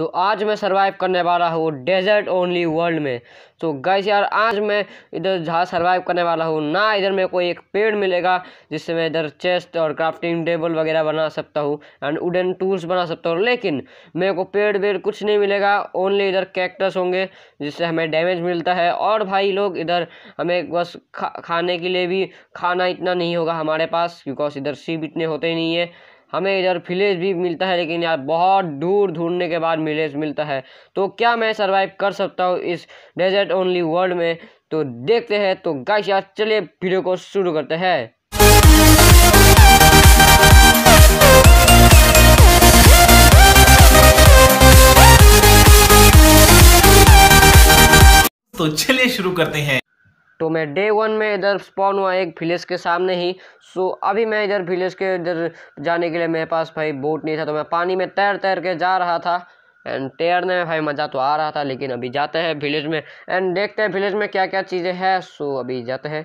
तो आज मैं सर्वाइव करने वाला हूँ डेजर्ट ओनली वर्ल्ड में तो गैस यार आज मैं इधर जहाँ सर्वाइव करने वाला हूँ ना इधर मेरे को एक पेड़ मिलेगा जिससे मैं इधर चेस्ट और क्राफ्टिंग टेबल वगैरह बना सकता हूँ एंड वुडन टूल्स बना सकता हूँ लेकिन मेरे को पेड़ वेड़ कुछ नहीं मिलेगा ओनली इधर कैक्टस होंगे जिससे हमें डैमेज मिलता है और भाई लोग इधर हमें बस खा, खाने के लिए भी खाना इतना नहीं होगा हमारे पास बिकॉज इधर सीप इतने होते नहीं है हमें इधर फिलेज भी मिलता है लेकिन यार बहुत दूर ढूंढने के बाद मिलेज मिलता है तो क्या मैं सर्वाइव कर सकता हूँ इस डेजर्ट ओनली वर्ल्ड में तो देखते हैं तो गाइस यार चलिए वीडियो को शुरू करते हैं तो चलिए शुरू करते हैं तो मैं डे वन में इधर स्पॉन हुआ एक फिलेज के सामने ही सो अभी मैं इधर विलेज के इधर जाने के लिए मेरे पास भाई बोट नहीं था तो मैं पानी में तैर तैर के जा रहा था एंड तैरने में भाई मज़ा तो आ रहा था लेकिन अभी जाते हैं विलेज में एंड देखते हैं विलेज में क्या क्या चीज़ें हैं सो अभी जाते हैं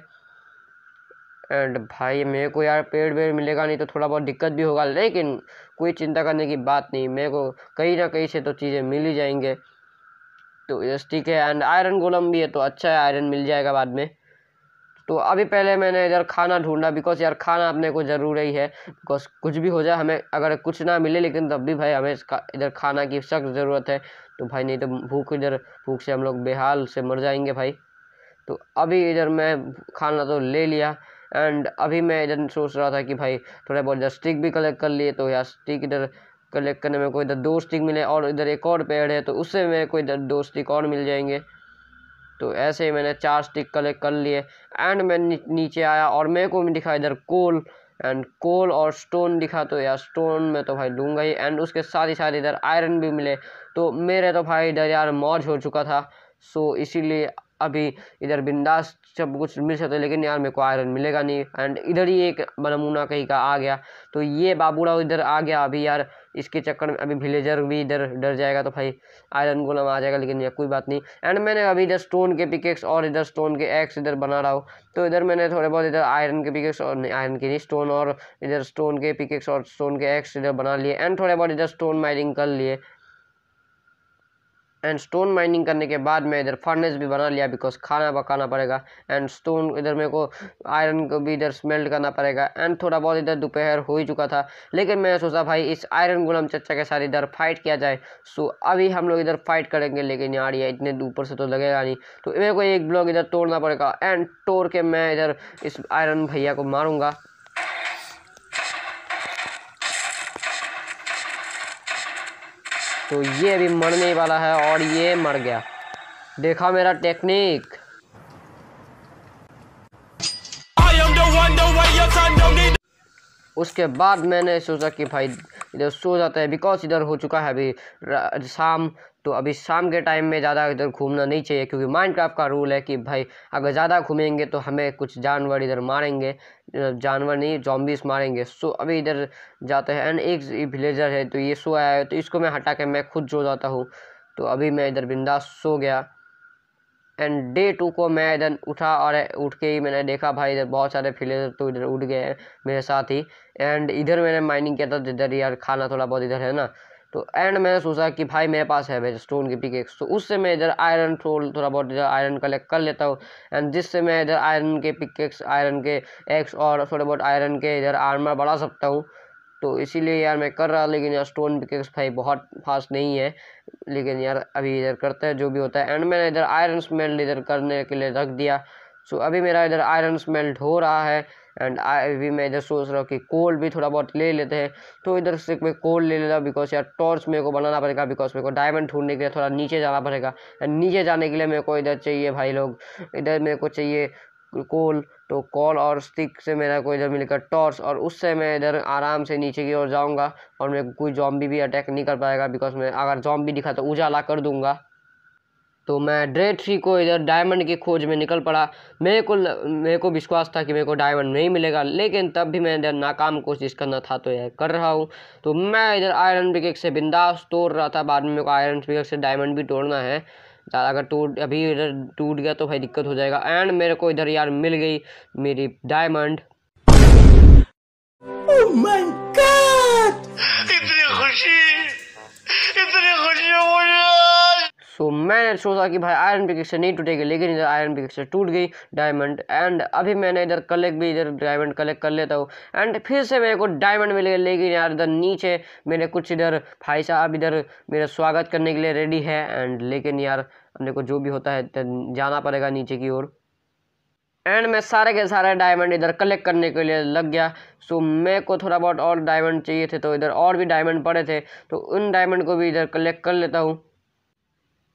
एंड भाई मेरे को यार पेड़ वेड़ मिलेगा नहीं तो थोड़ा बहुत दिक्कत भी होगा लेकिन कोई चिंता करने की बात नहीं मेरे को कहीं ना कहीं से तो चीज़ें मिल ही जाएंगे तो यस ठीक है एंड आयरन गोलम भी है तो अच्छा है आयरन मिल जाएगा बाद में तो अभी पहले मैंने इधर खाना ढूंढा बिकॉज यार खाना अपने को ज़रूर ही है बिकॉज कुछ भी हो जाए हमें अगर कुछ ना मिले लेकिन तब भी भाई हमें इधर खाना की सख्त ज़रूरत है तो भाई नहीं तो भूख इधर भूख से हम लोग बेहाल से मर जाएंगे भाई तो अभी इधर मैं खाना तो ले लिया एंड अभी मैं इधर सोच रहा था कि भाई थोड़ा बहुत इधर स्टिक भी कलेक्ट कर लिए तो यार स्टिक इधर कलेक्ट करने में कोई इधर दो स्टिक मिले और इधर एक और पेड़ है तो उससे मेरे को इधर दो स्टिक और मिल जाएंगे तो ऐसे ही मैंने चार स्टिक कलेक्ट कर लिए एंड मैं नीचे आया और मेरे को भी दिखा इधर कोल एंड कोल और स्टोन दिखा तो यार स्टोन में तो भाई लूँगा ही एंड उसके साथ ही साथ इधर आयरन भी मिले तो मेरे तो भाई इधर यार मौज हो चुका था सो इसीलिए अभी इधर बिंदास सब कुछ मिल सकता है लेकिन यार मेरे को आयरन मिलेगा नहीं एंड इधर ही एक नमूना कहीं का आ गया तो ये बाबूड़ा इधर आ गया अभी यार इसके चक्कर में अभी विलेजर भी इधर डर जाएगा तो भाई आयरन गोलम आ जाएगा लेकिन यार कोई बात नहीं एंड मैंने अभी इधर स्टोन के पिकेक्स और इधर स्टोन के एक्स इधर बना रहा हूँ तो इधर मैंने थोड़े बहुत इधर आयरन के पिकेक्स और नहीं आयरन के नहीं स्टोन और इधर स्टोन के पिकेक्स और स्टोन के एक्स इधर बना लिए एंड थोड़े बहुत इधर स्टोन माइनिंग कर लिए एंड स्टोन माइनिंग करने के बाद मैं इधर फर्नेस भी बना लिया बिकॉज खाना पकाना पड़ेगा एंड स्टोन इधर मेरे को आयरन को भी इधर स्मेल्ट करना पड़ेगा एंड थोड़ा बहुत इधर दोपहर हो ही चुका था लेकिन मैंने सोचा भाई इस आयरन गुलाम चचा के साथ इधर फाइट किया जाए सो अभी हम लोग इधर फाइट करेंगे लेकिन यार ये इतने ऊपर से तो लगेगा नहीं तो मेरे को एक ब्लॉक इधर तोड़ना पड़ेगा एंड तोड़ के मैं इधर इस आयरन भैया को मारूँगा तो ये अभी मरने वाला है और ये मर गया देखा मेरा टेक्निक उसके बाद मैंने सोचा कि भाई इधर सो जाता है बिकॉज इधर हो चुका है अभी शाम तो अभी शाम के टाइम में ज़्यादा इधर घूमना नहीं चाहिए क्योंकि माइनक्राफ्ट का रूल है कि भाई अगर ज़्यादा घूमेंगे तो हमें कुछ जानवर इधर मारेंगे जानवर नहीं जॉम्बिस मारेंगे सो अभी इधर जाते हैं एंड एक विलेजर है तो ये सो आया है तो इसको मैं हटा के मैं खुद जो जाता हूँ तो अभी मैं इधर बिंदास सो गया एंड डे टू को मैं इधर उठा और उठ के ही मैंने देखा भाई इधर बहुत सारे फिलेजर तो इधर उठ गए हैं मेरे साथ ही एंड इधर मैंने माइनिंग किया था तो इधर यार खाना थोड़ा बहुत इधर है ना तो एंड मैंने सोचा कि भाई मेरे पास है भाई स्टोन की पिकेक्स तो उससे मैं इधर आयरन ट्रोल थोड़ा बहुत इधर आयरन कलेक्ट कर लेता हूँ एंड जिससे मैं इधर आयरन के पिकेक्स आयरन के एक्स और थोड़े बहुत आयरन के इधर आर्मर बढ़ा सकता हूँ तो इसीलिए यार मैं कर रहा लेकिन यार स्टोन पिकेक्स भाई बहुत फास्ट नहीं है लेकिन यार अभी इधर करते हैं जो भी होता है एंड मैंने इधर आयरन स्मेल्ट इधर करने के लिए रख दिया सो अभी मेरा इधर आयरन स्मेल्ट हो रहा है एंड आई भी मैं इधर सोच रहा हूँ कि कोल भी थोड़ा बहुत ले लेते हैं तो इधर से मैं कोल ले लेता हूँ बिकॉज यार टॉर्च मेरे को बनाना पड़ेगा बिकॉज मेरे को डायमंड ढूंढने के लिए थोड़ा नीचे जाना पड़ेगा एंड नीचे जाने के लिए मेरे को इधर चाहिए भाई लोग इधर मेरे को चाहिए कोल तो कॉल और स्टिक से मेरा को इधर मिलकर टॉर्च और उससे मैं इधर आराम से नीचे की ओर जाऊंगा और मेरे को कोई जॉम्बी भी अटैक नहीं कर पाएगा बिकॉज मैं अगर जॉम्बी दिखा तो उजाला कर दूंगा तो मैं ड्रे थ्री को इधर डायमंड की खोज में निकल पड़ा मेरे को मेरे को विश्वास था कि मेरे को डायमंड नहीं मिलेगा लेकिन तब भी मैं इधर नाकाम कोशिश करना था तो यह कर रहा हूँ तो मैं इधर आयरन ब्रिकेक से बिंदास तोड़ रहा था बाद में मेरे को आयरन ब्रिकेक से डायमंड भी तोड़ना है अगर टूट अभी इधर टूट गया तो भाई दिक्कत हो जाएगा एंड मेरे को इधर यार मिल गई मेरी डायमंड oh मैंने सोचा कि भाई आयरन पिक्स नहीं टूटेगी लेकिन इधर आयरन पिक्स से टूट गई डायमंड एंड अभी मैंने इधर कलेक्ट भी इधर डायमंड कलेक्ट कर लेता हूँ एंड फिर से मेरे को डायमंड मिल गए लेकिन यार इधर नीचे मेरे कुछ इधर भाई साहब इधर मेरा स्वागत करने के लिए रेडी है एंड लेकिन यार अपने को जो भी होता है जाना पड़ेगा नीचे की ओर एंड मैं सारे के सारे डायमंड इधर कलेक्ट करने के लिए लग गया सो मेरे को थोड़ा बहुत और डायमंड चाहिए थे तो इधर और भी डायमंड पड़े थे तो उन डायमंड को भी इधर कलेक्ट कर लेता हूँ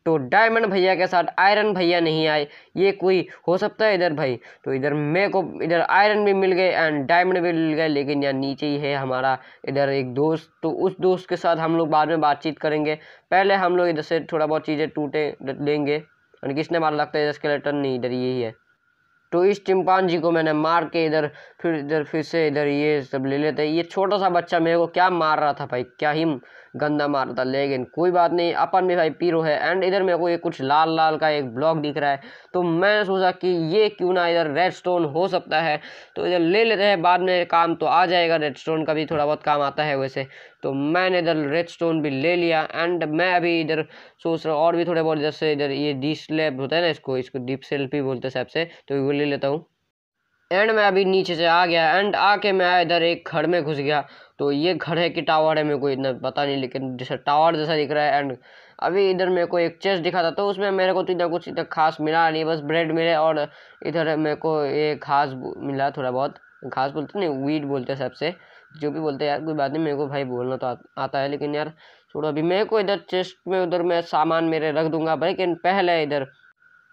तो डायमंड भैया के साथ आयरन भैया नहीं आए ये कोई हो सकता है इधर भाई तो इधर मे को इधर आयरन भी मिल गए एंड डायमंड भी मिल गए लेकिन यहाँ नीचे ही है हमारा इधर एक दोस्त तो उस दोस्त के साथ हम लोग बाद में बातचीत करेंगे पहले हम लोग इधर से थोड़ा बहुत चीज़ें टूटे लेंगे एंड किसने मार लगता है इधर स्केलेटन नहीं इधर यही है तो इस जी को मैंने मार के इधर फिर इधर फिर से इधर ये सब ले लेते ये छोटा सा बच्चा मेरे को क्या मार रहा था भाई क्या ही गंदा मारता लेकिन कोई बात नहीं अपन में भाई पीरो है एंड इधर मेरे को ये कुछ लाल लाल का एक ब्लॉक दिख रहा है तो मैंने सोचा कि ये क्यों ना इधर रेड स्टोन हो सकता है तो इधर ले लेते हैं बाद में काम तो आ जाएगा रेड स्टोन का भी थोड़ा बहुत काम आता है वैसे तो मैंने इधर रेड स्टोन भी ले लिया एंड मैं अभी इधर सोच रहा हूँ और भी थोड़े बहुत जैसे इधर ये डी स्लेब होता है ना इसको इसको डीप सेल्फी भी बोलते हैं सबसे तो वो ले लेता हूँ एंड मैं अभी नीचे से आ गया एंड आके मैं इधर एक घर में घुस गया तो ये घर है कि टावर है मेरे को इतना पता नहीं लेकिन जैसे टावर जैसा दिख रहा है एंड अभी इधर मेरे को एक चेस्ट दिखा था तो उसमें मेरे को तो इतना कुछ इतना खास मिला नहीं बस ब्रेड मिले और इधर मेरे को ये घास मिला थोड़ा बहुत घास बोलते नहीं वीट बोलते सबसे जो भी बोलते यार कोई बात नहीं मेरे को भाई बोलना तो आ, आता है लेकिन यार छोड़ो अभी मेरे को इधर चेस्ट में उधर मैं सामान मेरे रख दूंगा भाई लेकिन पहले इधर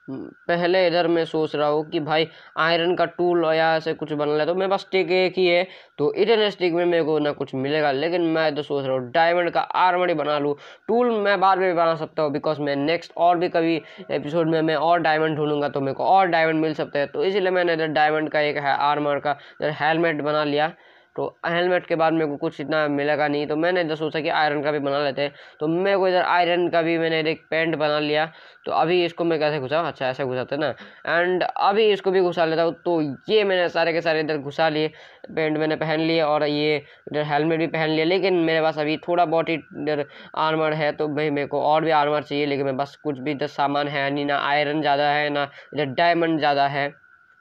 पहले इधर मैं सोच रहा हूँ कि भाई आयरन का टूल या ऐसे कुछ बना ले तो मेरे पास स्टिक एक ही है तो इधर स्टिक में मेरे को ना कुछ मिलेगा लेकिन मैं तो सोच रहा हूँ डायमंड का आर्मर ही बना लूँ टूल मैं बाद में भी बना सकता हूँ बिकॉज मैं नेक्स्ट और भी कभी एपिसोड में मैं और डायमंड ढूंढूंगा तो मेरे को और डायमंड मिल सकता है तो इसीलिए मैंने इधर डायमंड का एक है आर्मर का इधर हेलमेट बना लिया तो हेलमेट के बाद मेरे को कुछ इतना मिलेगा नहीं तो मैंने इधर तो सोचा कि आयरन का भी बना लेते हैं तो मेरे को इधर आयरन का भी मैंने एक पेंट बना लिया तो अभी इसको मैं कैसे घुसा अच्छा ऐसे घुसाते ना एंड अभी इसको भी घुसा लेता हूँ तो ये मैंने सारे के सारे इधर घुसा लिए पेंट मैंने पहन लिए और ये इधर हेलमेट भी पहन लिया लेकिन मेरे पास अभी थोड़ा बहुत ही इधर आर्मर है तो भाई मेरे को और भी आर्मर चाहिए लेकिन मेरे पास कुछ भी इधर सामान है नहीं ना आयरन ज़्यादा है ना इधर डायमंड ज़्यादा है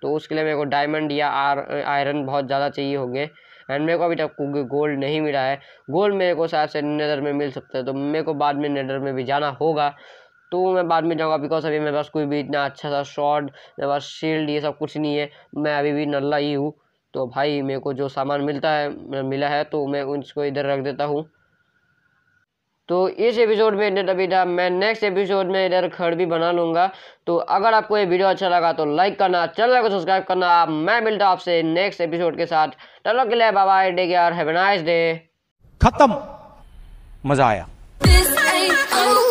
तो उसके लिए मेरे को डायमंड या आर आयरन बहुत ज़्यादा चाहिए होंगे एंड मेरे को अभी तक गोल्ड नहीं मिला है गोल्ड मेरे को शायद से नेदर में मिल सकता है तो मेरे को बाद में नेदर में भी जाना होगा तो मैं बाद में जाऊँगा बिकॉज अभी मेरे पास कोई भी इतना अच्छा सा शॉर्ट मेरे पास शील्ड ये सब कुछ नहीं है मैं अभी भी नल्ला ही हूँ तो भाई मेरे को जो सामान मिलता है मिला है तो मैं उसको इधर रख देता हूँ तो इस एपिसोड में इतने तभी था मैं नेक्स्ट एपिसोड में इधर खड़ भी बना लूँगा तो अगर आपको ये वीडियो अच्छा लगा तो लाइक करना चैनल को सब्सक्राइब करना आप मैं मिलता हूँ आपसे नेक्स्ट एपिसोड के साथ चलो के लिए बाबा डे के यार हैव नाइस डे खत्म मज़ा आया